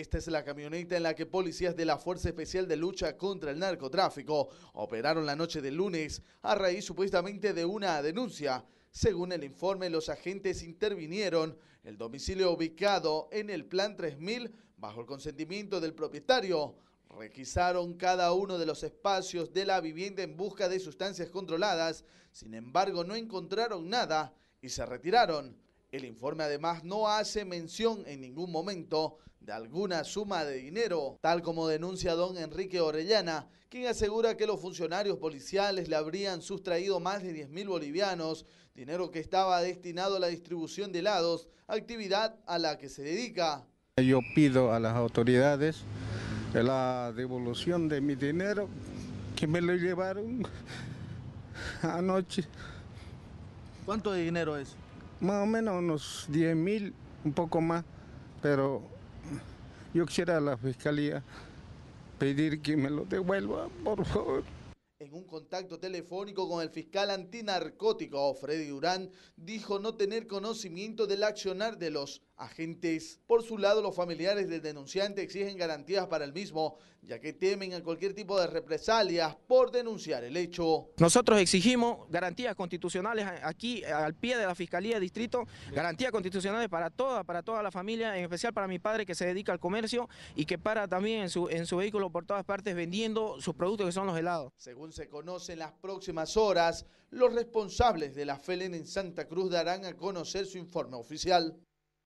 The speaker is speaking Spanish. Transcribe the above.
Esta es la camioneta en la que policías de la Fuerza Especial de Lucha contra el Narcotráfico operaron la noche del lunes a raíz supuestamente de una denuncia. Según el informe, los agentes intervinieron el domicilio ubicado en el Plan 3000 bajo el consentimiento del propietario. Requisaron cada uno de los espacios de la vivienda en busca de sustancias controladas, sin embargo no encontraron nada y se retiraron. El informe además no hace mención en ningún momento de alguna suma de dinero, tal como denuncia don Enrique Orellana, quien asegura que los funcionarios policiales le habrían sustraído más de 10 mil bolivianos, dinero que estaba destinado a la distribución de helados, actividad a la que se dedica. Yo pido a las autoridades la devolución de mi dinero que me lo llevaron anoche. ¿Cuánto de dinero es? más o menos unos 10 mil, un poco más, pero yo quisiera a la fiscalía pedir que me lo devuelvan, por favor. En un contacto telefónico con el fiscal antinarcótico oh, Freddy Durán, dijo no tener conocimiento del accionar de los agentes. Por su lado, los familiares del denunciante exigen garantías para el mismo, ya que temen a cualquier tipo de represalias por denunciar el hecho. Nosotros exigimos garantías constitucionales aquí al pie de la Fiscalía de Distrito, garantías constitucionales para toda, para toda la familia, en especial para mi padre que se dedica al comercio y que para también en su, en su vehículo por todas partes vendiendo sus productos que son los helados se conoce en las próximas horas, los responsables de la FELEN en Santa Cruz darán a conocer su informe oficial.